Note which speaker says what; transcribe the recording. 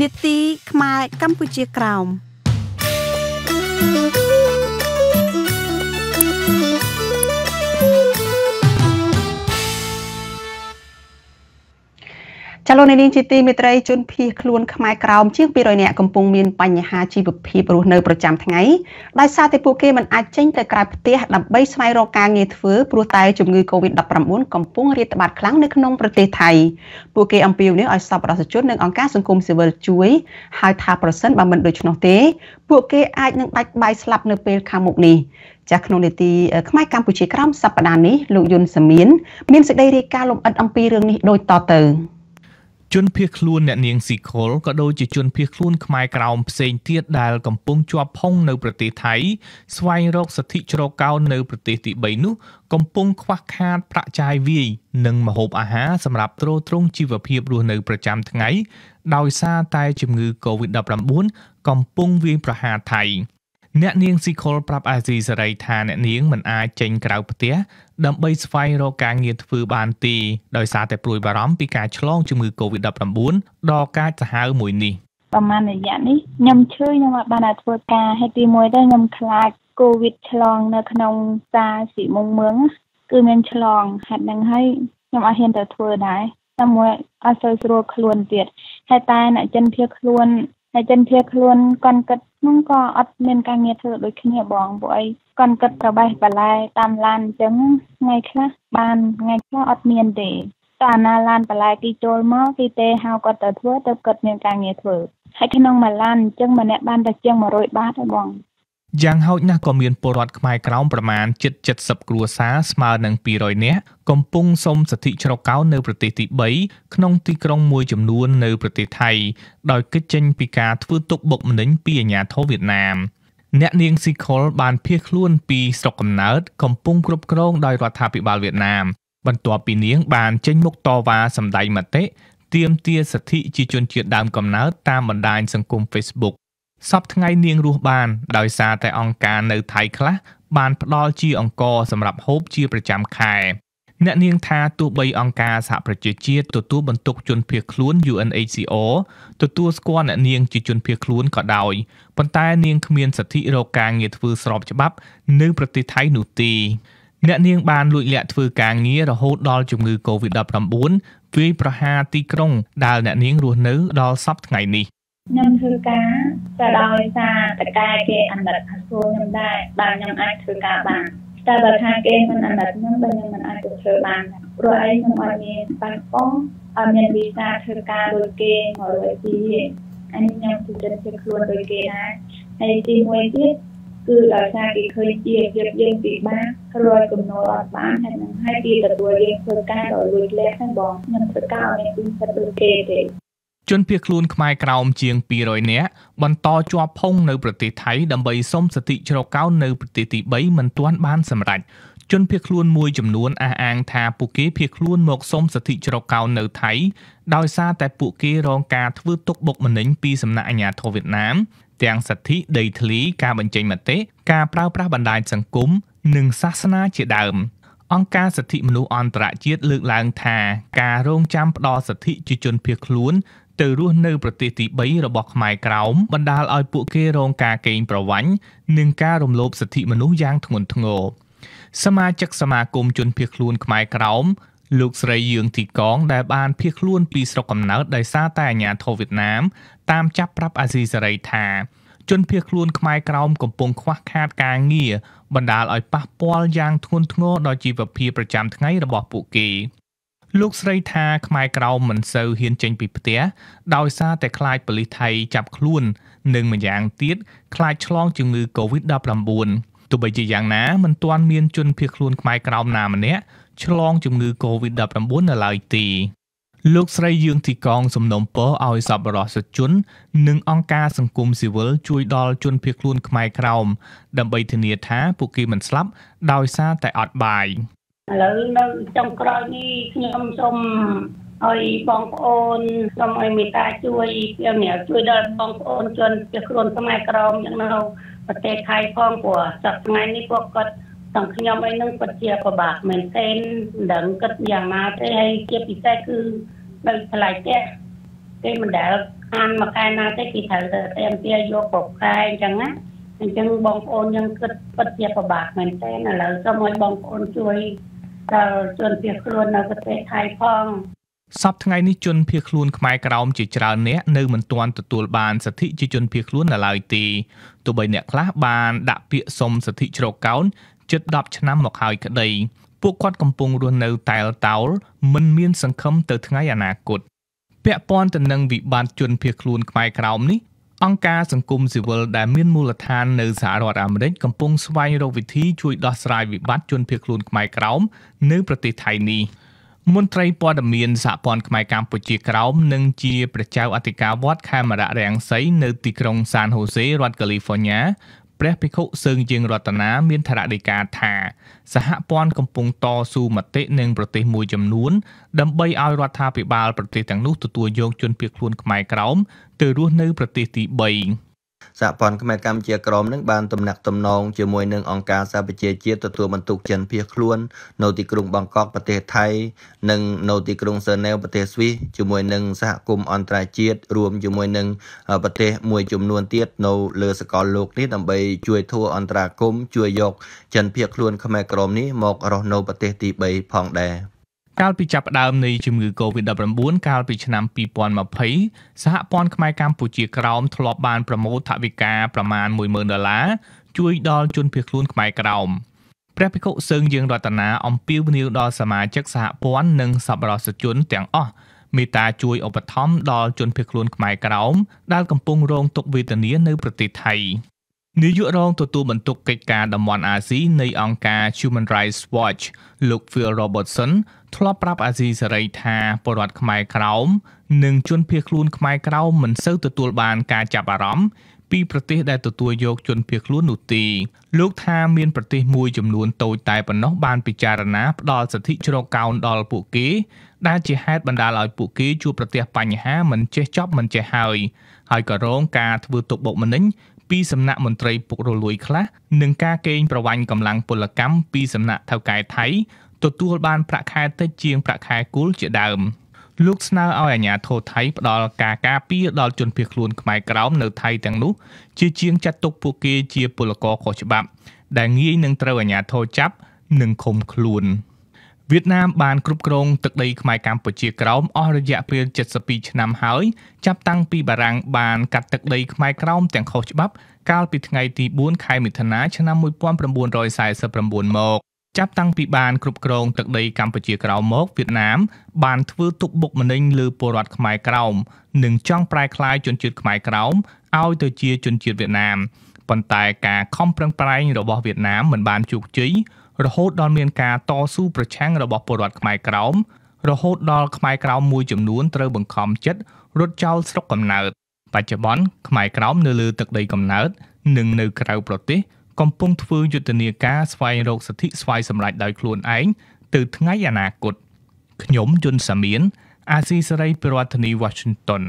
Speaker 1: នីតិខ្មែរកម្ពុជាក្រោមចលនានេះជាទីមេត្រីជនភៀសខ្លួនខ្មែរក្រោមជាង200នាក់កំពុងមានបញ្ហាជីវភាពរស់នៅប្រចាំថ្ងៃដោយសារតែពួកគេមិនអាចចេញទៅក្រៅផ្ទះដើម្បីស្វែងរកការងារធ្វើព្រោះតែជំងឺ Covid-19 កំពុងរាតត្បាតខ្លាំងនៅក្នុងប្រទេសថៃពួកគេអំពាវនាវឲ្យសប្បុរសជននិងអង្គការសង្គមស៊ីវិលជួយហើយថាប្រសិនបើមិនដូច្នោះទេពួកគេអាចនឹងដាច់បាយស្លាប់នៅពេលខាងមុខនេះចាស់ក្នុងនេតិខ្មែរកម្ពុជាក្រោមសប្តាហ៍នេះលោកយុនសាមៀនមានសេចក្តីរាយការណ៍លម្អិតអំពីរឿងនេះដូចតទៅជនភៀសខ្លួនអ្នកនាងស៊ីខុលក៏ដូចជាជនភៀសខ្លួនខ្មែរក្រោមផ្សេងទៀតដែលកំពុងជាប់ផុងនៅប្រទេសថៃស្វែងរកសិទ្ធិជ្រកកោននៅប្រទេសទី3នោះ កំពុងខ្វះខាតប្រាក់ចាយវាយនិងម្ហូបអាហារសម្រាប់ទ្រទ្រង់ជីវភាពរស់នៅប្រចាំថ្ងៃដោយសារតែជំងឺ Covid-19 កំពុងវាយប្រហារថៃអ្នកនាងស៊ីខុលប្រាប់អាស៊ីសេរីថាអ្នកនាងមិនអាចចេញក្រៅផ្ទះដើម្បីស្វែងរកការងារធ្វើបានទេដោយសារតែព្រួយបារម្ភពីការឆ្លងជំងឺ Covid-19 ដ៏កាចសាហាវមួយនេះប្រហែលរយៈនេះខ្ញុំឈឺខ្ញុំអាចបានតែធ្វើការហើយទីមួយទៅខ្ញុំខ្លាច Covid ឆ្លង នៅក្នុងសាស៊ីមុងមឿងគឺមានឆ្លងហេតុហ្នឹងហើយខ្ញុំអាចហ៊ានទៅធ្វើដែរតែមួយអត់សូវស្រួលខ្លួនទៀតហើយតែអ្នកចិនភៀសខ្លួនហើយចិនភៀសខ្លួនគាត់គិតហ្នឹងក៏អត់មានការងារធ្វើដូចគ្នាបងពួកអីគាត់គិតប្របេះបលែតាមឡានអញ្ចឹងថ្ងៃខ្លះបានថ្ងៃខ្លះអត់មានទេតាណាឡានបលែគេចូលមកគេទេហៅគាត់ទៅធ្វើទៅគាត់មានការងារធ្វើហើយក្នុងមួយឡានអញ្ចឹងម្នាក់បានតែជាង100បាតទេបងយ៉ាងហោចណាស់ក៏មានពលរដ្ឋខ្មែរក្រោមប្រមាណ770គ្រួសារស្មើនឹង200នាក់កំពុងសុំសិទ្ធិជ្រកកោននៅ ប្រទេសទី3ក្នុង ទីក្រុងមួយចំនួននៅប្រទេសថៃដោយគិតចេញពីការធ្វើទុកបុកម្នេញពីអាជ្ញាធរវៀតណាម អ្នកនាងស៊ីខុលបានភៀសខ្លួនពីស្រុកកំណើតកំពុងគ្រប់គ្រងដោយរដ្ឋាភិបាលវៀតណាម បន្ទាប់ពីនាង បានចេញមុខតវ៉ាសម្ដែងមតិទាមទារសិទ្ធិជាជនជាតិដើមកំណើតតាមបណ្ដាញសង្គម Facebook សពថ្ងៃនាងរស់បាន ដោយសារតែអង្គការនៅថៃខ្លះបានផ្ដល់ជាអង្គសម្រាប់ហូបជាប្រចាំខែអ្នកនាងថាទោះបីអង្គការសហប្រជាជាតិទទួលបន្ទុកជនភៀសខ្លួន UNHCR ទទួលស្គាល់អ្នកនាងជាជនភៀសខ្លួនក៏ដោយប៉ុន្តែនាងគ្មានសិទ្ធិរកការងារធ្វើស្របច្បាប់នៅប្រទេសថៃនោះទេអ្នកនាងបានលួចលាក់ធ្វើការងាររហូតដល់ជំងឺ COVID-19 វាយប្រហារទីក្រុងដែលអ្នកនាងរស់នៅដល់សប្តាហ៍ថ្ងៃនេះ។ខ្ញុំធ្វើការក៏ដោយសារតកែគេអនុត្តខ្លួនខ្ញុំដែរបានខ្ញុំអាចធ្វើការបានតែបើថាគេមិនអនុត្តខ្ញុំបើខ្ញុំមិនអាចទៅធ្វើបានព្រោះអីខ្ញុំអត់មានប៉ាសពតអត់មានវីសាធ្វើការដូចគេ100ទីអានេះខ្ញុំជឿចិត្តខ្លួនដូចគេដែរហើយទីមួយទៀតគឺដោយសារគេឃើញជាភាពយើងពិបាករកចំណូលអត់បានហើយនឹងហើយគេទទួលយើងធ្វើការដោយលួចលះហ្នឹងបងខ្ញុំធ្វើការអត់មានពីសិទ្ធដូចគេទេជនភៀសខ្លួនខ្មែរក្រោមជាង200នាក់បន្តជាប់ភុងនៅប្រទេសថៃ ដើម្បីសុំសិទ្ធិជ្រកកោននៅប្រទេសទី3មិនទាន់បានសម្រេចជនភៀសខ្លួនមួយចំនួនអះអាងថាពួកគេភៀសខ្លួនមកសុំសិទ្ធិជ្រកកោននៅថៃដោយសារតែពួកគេរងការធ្វើទុកបុកម្នេញពីសំណាក់អាជ្ញាធរវៀតណាម ទាំងសិទ្ធិដីធ្លីការបញ្ចេញមតិការប្រើប្រាស់បណ្ដាញសង្គមនិងសាសនាជាដើម។អង្គការសិទ្ធិមនុស្សអន្តរជាតិលើកឡើងថា ការរងចាំផ្ដោតសិទ្ធិជាជនភៀសខ្លួន ទៅរស់នៅប្រទេសទី3របស់ខ្មែរក្រោម បណ្ដាលឲ្យពួកគេរងការកេងប្រវ័ញ្ចនិងការរំលោភសិទ្ធិមនុស្សយ៉ាងធ្ងន់ធ្ងរសមាជិកសមាគមជនភៀសខ្លួនខ្មែរក្រោមលោកស្រីយឿងទីកង ដែលបានភៀសខ្លួនពីស្រុកកំណើតដោយសារតែអាញាធរវៀតណាម តាមចាប់ប្រាប់អាស៊ីសេរីថាជនភៀសខ្លួនខ្មែរក្រោមកំពុងខ្វះខាតការងារបណ្ដាលឲ្យប៉ះពាល់យ៉ាងធ្ងន់ធ្ងរដល់ជីវភាពប្រចាំថ្ងៃរបស់ពួកគេលោកស្រីថាខ្មែរក្រោមមិនសូវហ៊ានចេញពីផ្ទះដោយសារតែខ្លាចប៉ូលីសថៃចាប់ខ្លួននិងម្យ៉ាងទៀតខ្លាចឆ្លងជំងឺ Covid-19 ទោះបីជាយ៉ាងណាមិនទាន់មានជនភៀសខ្លួនខ្មែរក្រោមណាម្នាក់ឆ្លងជំងឺ Covid-19 នៅឡើយទេលោកស្រីយើងទីកង សំណុំពរឲ្យសប្បុរសជន និងអង្គការសង្គមស៊ីវិលជួយដល់ជនភៀសខ្លួនខ្មែរក្រោមដើម្បីធានាថាពួកគេមិនស្លាប់ដោយសារតែអត់បាយឥឡូវនៅចុងក្រោយនេះខ្ញុំសូមហើយបងប្អូនសូមឲ្យមេត្តាជួយខ្ញុំនេះជួយដល់បងប្អូនជនភៀសខ្លួនខ្មែរក្រមទាំងនៅប្រទេសថៃផងព្រោះសប្តាហ៍ថ្ងៃនេះពួកគាត់ទាំងខ្ញុំឯនឹងពិតជាពិបាកមែនទែនមិនដឹងគិតយ៉ាងណាទេហើយជាពិសេសគឺនៅថ្លៃផ្ទះគេមិនដែលខានមកខែណាទេគេត្រូវទៅតែអំពីយកបបខែអញ្ចឹងណាអញ្ចឹងបងប្អូនយើងគិតពិតជាពិបាកមែនទែនឥឡូវសូមឲ្យបងប្អូនជួយដល់ជនភៀសខ្លួននៅប្រទេសថៃផងសពថ្ងៃនេះជនភៀសខ្លួនខ្មែរក្រោមជាច្រើនអ្នកនៅមិនទាន់ទទួលបានសិទ្ធិជាជនភៀសខ្លួននៅឡើយទេទោះបីអ្នកខ្លះបានដាក់ពាក្យសុំសិទ្ធិជ្រកកោនជិត10ឆ្នាំមកហើយក្តីពួកគាត់កំពុងរស់នៅតែលតោលមិនមាន សង្ឃឹមទៅថ្ងៃអនាគត ពាក់ព័ន្ធទៅនឹងវិបត្តិជនភៀសខ្លួនខ្មែរក្រោមនេះអង្គការសង្គមស៊ីវិលដែលមានមូលដ្ឋាននៅសហរដ្ឋអាមេរិកកំពុងស្វែងរកវិធីជួយដោះស្រាយវិបត្តិជនភៀសខ្លួនខ្មែរក្រោមនៅប្រទេសថៃនេះមន្ត្រីព័ត៌មានសហព័ន្ធខ្មែរកម្ពុជាក្រោមនិងជាប្រជៅអធិការវត្តខេមរៈរាំងសីនៅទីក្រុងសានហូសេរដ្ឋកាលីហ្វ័រញ៉ាព្រះភិក្ខុសើងជាងរតនាមានថ្នាក់ដីកាថា សហព័ន្ធកំពុងតស៊ូមតិនឹងប្រទេសមួយចំនួនដើម្បីឲ្យរដ្ឋាភិបាលប្រទេសទាំងនោះទទួលយកជនភៀសខ្លួនខ្មែរក្រោមទៅរស់នៅប្រទេសទី3សហព័ន្ធខ្មែរកម្ពុជាក្រមនឹងបានទំនាក់ទំនងជាមួយនឹងអង្គការសហប្រជាជាតិទទួលបន្ទុកជនភៀសខ្លួននៅទីក្រុងបាងកកប្រទេសថៃនិងនៅទីក្រុងសឺណែវប្រទេសស្វីសជាមួយនឹងសហគមន៍អន្តរជាតិរួមជាមួយនឹងប្រទេសមួយចំនួនទៀតនៅលើសកលលោកនេះដើម្បីជួយធួអន្តរាគមជួយយកជនភៀសខ្លួនខ្មែរក្រមនេះមករស់នៅប្រទេសទី3ផងដែរកាលពីចាប់ផ្ដើមនៃជំងឺ Covid-19 កាលពីឆ្នាំ2020សហព័ន្ធខ្មែរកម្ពុជាក្រោមធ្លាប់បានប្រមូលថវិកាប្រមាណ10,000ដុល្លារជួយដល់ជនភៀសខ្លួនខ្មែរក្រោមព្រះភិក្ខុសឹងយើងរតនាអំពាវនាវដល់សមាជិកសហព័ន្ធនិងសប្បុរសជនទាំងអស់មេត្តាជួយឧបត្ថម្ភដល់ជនភៀសខ្លួនខ្មែរក្រោមដែលកំពុងរងទុក្ខវេទនានៅប្រទេសថៃ។នាយករងទទួលបន្ទុកកិច្ចការតំបន់អាស៊ីនៃអង្គការ Human Rights Watch លោក Phil Robertson ធ្លាប់ប្រាប់អាស៊ីសេរីថាពលរដ្ឋខ្មែរក្រោមនិងជនភៀសខ្លួនខ្មែរក្រោមមិនសូវទទួលបានការចាប់អារម្មណ៍ពីប្រទេសដែលទទួលយកជនភៀសខ្លួននោះទីលោកថាមានប្រទេសមួយចំនួនតូចតែប៉ុណ្ណោះបានពិចារណាផ្ដល់សិទ្ធិជ្រកកោនដល់ពួកគេដែលជាហេតុបណ្ដាលឲ្យពួកគេជួបប្រទះបញ្ហាមិនចេះចប់មិនចេះហើយហើយក៏រងការធ្វើទុកបុកម្នេញពីសំណាក់មន្ត្រីពុករលួយខ្លះនិងការកេងប្រវ័ញ្ចកម្លាំងពលកម្មពីសំណាក់ថៅកែថៃទទួលបានប្រាក់ខែតិចជាងប្រាក់ខែគោលជាដើមលោកស្នើឲ្យអាជ្ញាធរថៃផ្ដល់ការការពារដល់ជនភៀសខ្លួនខ្មែរក្រោមនៅថៃទាំងនោះជាជាងចាត់ទុកពួកគេជាពលករខុសច្បាប់ ដែលងាយនឹងត្រូវអាជ្ញាធរចាប់និងឃុំខ្លួន។វៀតណាមបានគ្រប់គ្រងទឹកដីខ្មែរកម្ពុជាក្រោមអស់រយៈពេល72ឆ្នាំហើយចាប់តាំងពីបារាំងបានកាត់ទឹកដីខ្មែរក្រោមទាំងខុសច្បាប់កាលពីថ្ងៃទី4ខែមិថុនាឆ្នាំ1949មកចាប់តាំងពីបានគ្រប់គ្រងទឹកដីកម្ពុជាក្រោមមកវៀតណាមបានធ្វើទុកបុកម្នេញលើពលរដ្ឋខ្មែរក្រោមនិងចង់ប្រែក្លាយជនជាតិខ្មែរក្រោមឲ្យទៅជាជនជាតិវៀតណាមប៉ុន្តែការខំប្រឹងប្រែងរបស់វៀតណាមមិនបានជោគជ័យរហូតដល់មានការតស៊ូប្រឆាំងរបស់ពលរដ្ឋខ្មែរក្រោមរហូតដល់ខ្មែរក្រោមមួយចំនួនត្រូវបង្ខំចិត្តរត់ចោលស្រុកកំណើត បច្ចុប្បន្នខ្មែរក្រោមនៅលើទឹកដីកំណើត និងនៅក្រៅប្រទេស កំពុងធ្វើយុទ្ធនាការស្វែងរកសិទ្ធិស្វ័យសម្រេចដោយខ្លួនឯងទៅថ្ងៃអនាគតខ្ញុំយុនសាមៀនអាស៊ីសេរីប្រធានាធិបតី Washington